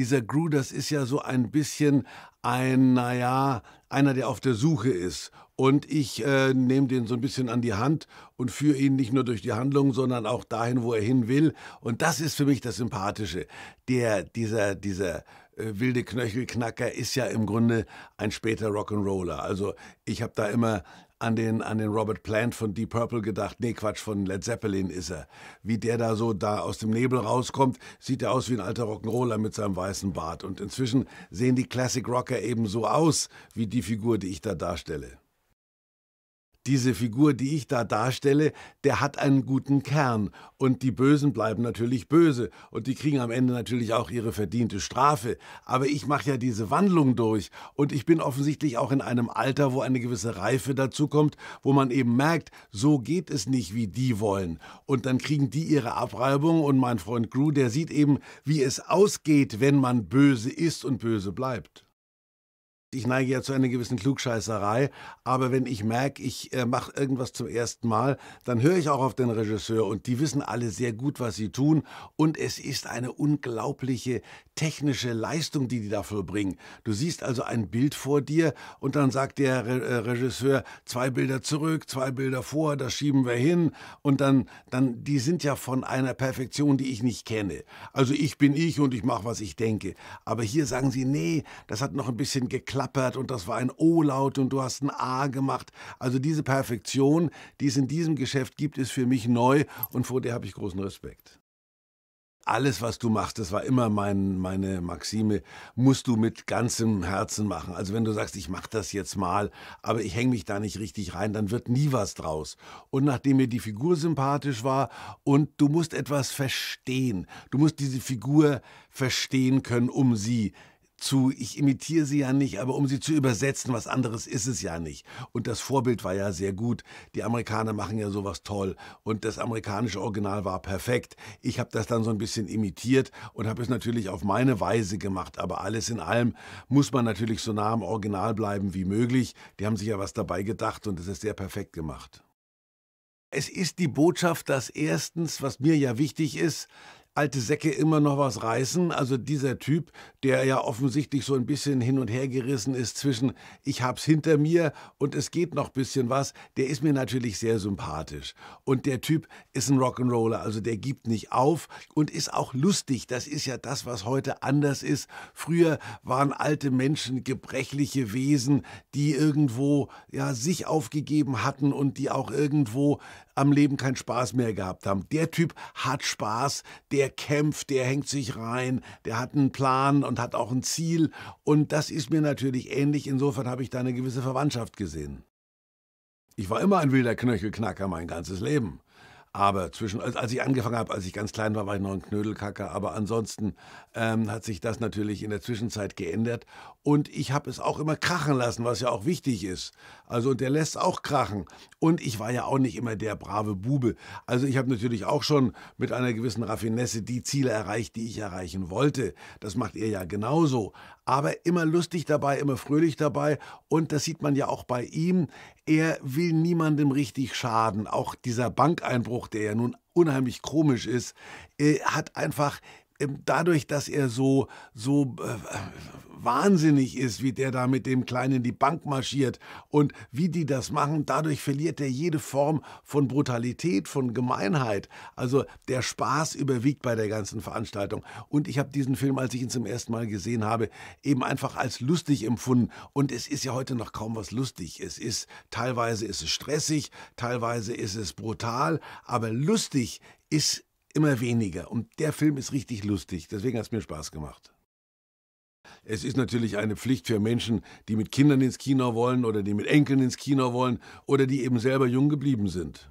dieser Gru, das ist ja so ein bisschen ein, naja, einer, der auf der Suche ist. Und ich äh, nehme den so ein bisschen an die Hand und führe ihn nicht nur durch die Handlung, sondern auch dahin, wo er hin will. Und das ist für mich das Sympathische. Der, dieser, dieser äh, wilde Knöchelknacker ist ja im Grunde ein später Rock'n'Roller. Also ich habe da immer an den, an den Robert Plant von Deep Purple gedacht. Nee, Quatsch, von Led Zeppelin ist er. Wie der da so da aus dem Nebel rauskommt, sieht er aus wie ein alter Rock'n'Roller mit seinem weißen Bart. Und inzwischen sehen die Classic Rocker eben so aus wie die Figur, die ich da darstelle diese Figur, die ich da darstelle, der hat einen guten Kern. Und die Bösen bleiben natürlich böse. Und die kriegen am Ende natürlich auch ihre verdiente Strafe. Aber ich mache ja diese Wandlung durch. Und ich bin offensichtlich auch in einem Alter, wo eine gewisse Reife dazukommt, wo man eben merkt, so geht es nicht, wie die wollen. Und dann kriegen die ihre Abreibung. Und mein Freund Gru, der sieht eben, wie es ausgeht, wenn man böse ist und böse bleibt. Ich neige ja zu einer gewissen Klugscheißerei, aber wenn ich merke, ich äh, mache irgendwas zum ersten Mal, dann höre ich auch auf den Regisseur und die wissen alle sehr gut, was sie tun und es ist eine unglaubliche technische Leistung, die die dafür bringen. Du siehst also ein Bild vor dir und dann sagt der Re äh, Regisseur zwei Bilder zurück, zwei Bilder vor, das schieben wir hin und dann, dann, die sind ja von einer Perfektion, die ich nicht kenne. Also ich bin ich und ich mache, was ich denke. Aber hier sagen sie, nee, das hat noch ein bisschen geklappt geklappert und das war ein O-Laut und du hast ein A gemacht. Also diese Perfektion, die es in diesem Geschäft gibt, ist für mich neu und vor der habe ich großen Respekt alles, was du machst, das war immer mein, meine Maxime, musst du mit ganzem Herzen machen. Also wenn du sagst, ich mache das jetzt mal, aber ich hänge mich da nicht richtig rein, dann wird nie was draus. Und nachdem mir die Figur sympathisch war und du musst etwas verstehen, du musst diese Figur verstehen können, um sie zu, ich imitiere sie ja nicht, aber um sie zu übersetzen, was anderes ist es ja nicht. Und das Vorbild war ja sehr gut. Die Amerikaner machen ja sowas toll und das amerikanische Original war perfekt. Ich habe das dann so ein bisschen imitiert und habe es natürlich auf meine Weise gemacht, aber alles in allem muss man natürlich so nah am Original bleiben wie möglich. Die haben sich ja was dabei gedacht und es ist sehr perfekt gemacht. Es ist die Botschaft, dass erstens, was mir ja wichtig ist, alte Säcke immer noch was reißen. Also dieser Typ, der ja offensichtlich so ein bisschen hin und her gerissen ist zwischen ich hab's hinter mir und es geht noch ein bisschen was, der ist mir natürlich sehr sympathisch. Und der Typ ist ein Rock'n'Roller, also der gibt nicht auf und ist auch lustig. Das ist ja das, was heute anders ist. Früher waren alte Menschen gebrechliche Wesen, die irgendwo ja sich aufgegeben hatten und die auch irgendwo am Leben keinen Spaß mehr gehabt haben. Der Typ hat Spaß, der kämpft, der hängt sich rein, der hat einen Plan und hat auch ein Ziel. Und das ist mir natürlich ähnlich. Insofern habe ich da eine gewisse Verwandtschaft gesehen. Ich war immer ein wilder Knöchelknacker mein ganzes Leben. Aber zwischen, als ich angefangen habe, als ich ganz klein war, war ich noch ein Knödelkacker. Aber ansonsten ähm, hat sich das natürlich in der Zwischenzeit geändert. Und ich habe es auch immer krachen lassen, was ja auch wichtig ist. Also, und der lässt auch krachen. Und ich war ja auch nicht immer der brave Bube. Also, ich habe natürlich auch schon mit einer gewissen Raffinesse die Ziele erreicht, die ich erreichen wollte. Das macht er ja genauso. Aber immer lustig dabei, immer fröhlich dabei. Und das sieht man ja auch bei ihm. Er will niemandem richtig schaden. Auch dieser Bankeinbruch Spruch, der ja nun unheimlich komisch ist, äh, hat einfach ähm, dadurch, dass er so, so äh, wahnsinnig ist, wie der da mit dem Kleinen in die Bank marschiert und wie die das machen, dadurch verliert er jede Form von Brutalität, von Gemeinheit. Also der Spaß überwiegt bei der ganzen Veranstaltung. Und ich habe diesen Film, als ich ihn zum ersten Mal gesehen habe, eben einfach als lustig empfunden. Und es ist ja heute noch kaum was lustig. Es ist teilweise ist es stressig, teilweise ist es brutal, aber lustig ist immer weniger. Und der Film ist richtig lustig, deswegen hat es mir Spaß gemacht. Es ist natürlich eine Pflicht für Menschen, die mit Kindern ins Kino wollen oder die mit Enkeln ins Kino wollen oder die eben selber jung geblieben sind.